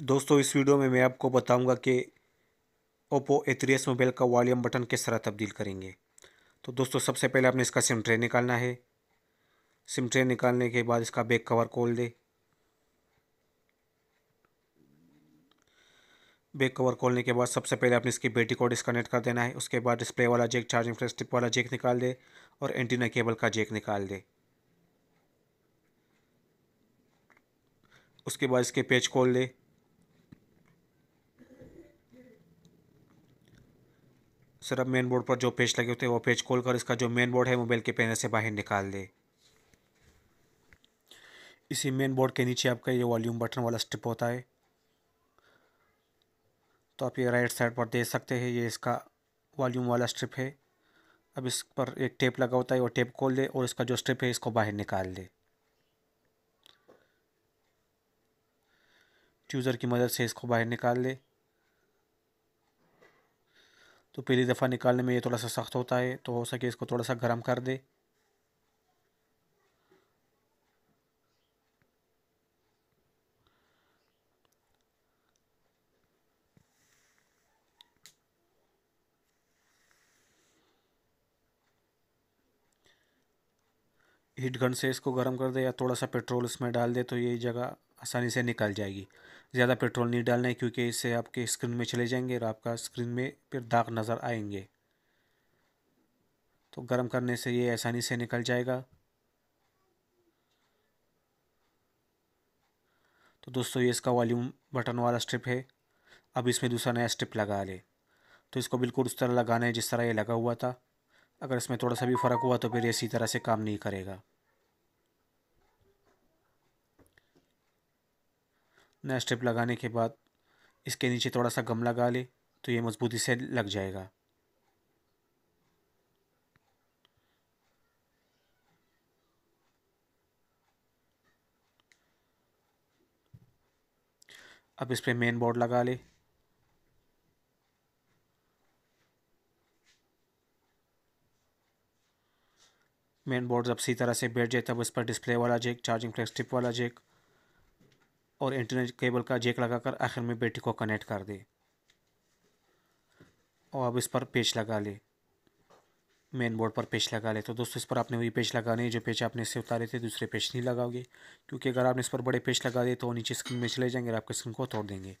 दोस्तों इस वीडियो में मैं आपको बताऊंगा कि ओप्पो ए एस मोबाइल का वॉल्यूम बटन किस तरह तब्दील करेंगे तो दोस्तों सबसे पहले आपने इसका सिम ट्रे निकालना है सिम ट्रे निकालने के बाद इसका बैक कवर खोल दे बैक कवर खोलने के बाद सबसे पहले आपने इसकी बैटरी को डिस्कनेक्ट कर देना है उसके बाद डिस्प्ले वाला जेक चार्जिंग फ्लैश वाला जेक निकाल दे और एंटीना केबल का जेक निकाल दे उसके बाद इसके पेज खोल दे अक्सर अब मेन बोर्ड पर जो पेज लगे होते हैं वो पेज खोल कर इसका जो मेन बोर्ड है मोबाइल के पैनल से बाहर निकाल दे इसी मेन बोर्ड के नीचे आपका ये वॉल्यूम बटन वाला स्टिप होता है तो आप ये राइट साइड पर देख सकते हैं ये इसका वॉल्यूम वाला स्ट्रिप है अब इस पर एक टेप लगा होता है वो टेप खोल दे और इसका जो स्ट्रिप है इसको बाहर निकाल दे ट्यूज़र की मदद से इसको बाहर निकाल दे तो पहली दफ़ा निकालने में ये थोड़ा सा सख्त होता है तो हो सके इसको थोड़ा सा गर्म कर दे हीट गन से इसको गर्म कर दे या थोड़ा सा पेट्रोल इसमें डाल दे तो ये जगह आसानी से निकल जाएगी ज़्यादा पेट्रोल नहीं डालना है क्योंकि इससे आपके स्क्रीन में चले जाएंगे और आपका स्क्रीन में फिर दाग नज़र आएंगे तो गर्म करने से ये आसानी से निकल जाएगा तो दोस्तों ये इसका वॉल्यूम बटन वाला स्ट्रिप है अब इसमें दूसरा नया स्ट्रिप लगा ले तो इसको बिल्कुल उस तरह लगाना है जिस तरह ये लगा हुआ था अगर इसमें थोड़ा सा भी फ़र्क हुआ तो फिर इसी तरह से काम नहीं करेगा नया स्ट्रिप लगाने के बाद इसके नीचे थोड़ा सा गम लगा ले तो ये मज़बूती से लग जाएगा अब इस पर मेन बोर्ड लगा ले मेन बोर्ड जब सही तरह से बैठ जाए तब इस पर डिस्प्ले वाला जैक चार्जिंग फ्लैक्स टिप वाला जैक और इंटरनेट केबल का जेक लगाकर आखिर में बैटरी को कनेक्ट कर दे और अब इस पर पेच लगा ले मेन बोर्ड पर पेच लगा ले तो दोस्तों इस पर आपने वही पेच लगाने जो पेच आपने इससे उतारे थे दूसरे पेच नहीं लगाओगे क्योंकि अगर आपने इस पर बड़े पेच लगा दिए तो नीचे स्क्रीन में चले जाएंगे और आपके स्क्रीन को तोड़ देंगे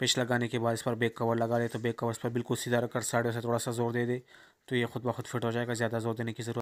पेच लगाने के बाद इस पर बैक कवर लगा ले तो बैक कवर इस पर बिल्कुल सीधा रखकर साइडों से थोड़ा सा जोर दे दे तो ये खुद ब खुद फिट हो जाएगा ज़्यादा जोर देने की ज़रूरत